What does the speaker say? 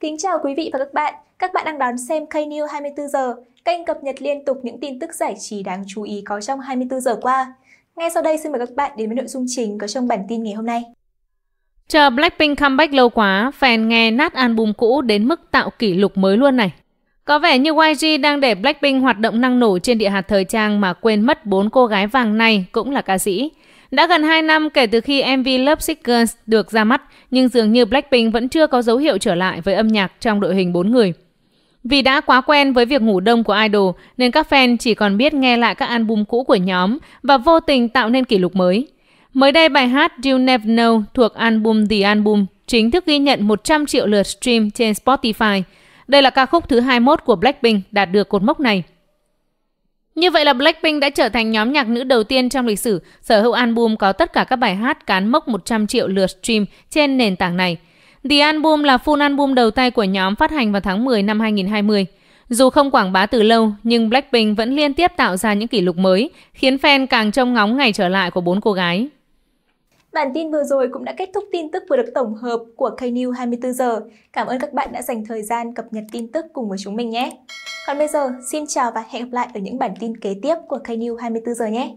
Kính chào quý vị và các bạn. Các bạn đang đón xem Knew 24 giờ, kênh cập nhật liên tục những tin tức giải trí đáng chú ý có trong 24 giờ qua. Ngay sau đây xin mời các bạn đến với nội dung chính có trong bản tin ngày hôm nay. Chờ Blackpink comeback lâu quá, fan nghe nát album cũ đến mức tạo kỷ lục mới luôn này. Có vẻ như YG đang để Blackpink hoạt động năng nổ trên địa hạt thời trang mà quên mất bốn cô gái vàng này cũng là ca sĩ. Đã gần 2 năm kể từ khi MV Love Sick Girls được ra mắt, nhưng dường như Blackpink vẫn chưa có dấu hiệu trở lại với âm nhạc trong đội hình 4 người. Vì đã quá quen với việc ngủ đông của idol nên các fan chỉ còn biết nghe lại các album cũ của nhóm và vô tình tạo nên kỷ lục mới. Mới đây bài hát You Never Know thuộc album The Album chính thức ghi nhận 100 triệu lượt stream trên Spotify. Đây là ca khúc thứ 21 của Blackpink đạt được cột mốc này. Như vậy là Blackpink đã trở thành nhóm nhạc nữ đầu tiên trong lịch sử sở hữu album có tất cả các bài hát cán mốc 100 triệu lượt stream trên nền tảng này. The Album là full album đầu tay của nhóm phát hành vào tháng 10 năm 2020. Dù không quảng bá từ lâu, nhưng Blackpink vẫn liên tiếp tạo ra những kỷ lục mới, khiến fan càng trông ngóng ngày trở lại của bốn cô gái. Bản tin vừa rồi cũng đã kết thúc tin tức vừa được tổng hợp của KNews 24 giờ. Cảm ơn các bạn đã dành thời gian cập nhật tin tức cùng với chúng mình nhé. Còn bây giờ, xin chào và hẹn gặp lại ở những bản tin kế tiếp của kênh News 24 giờ nhé!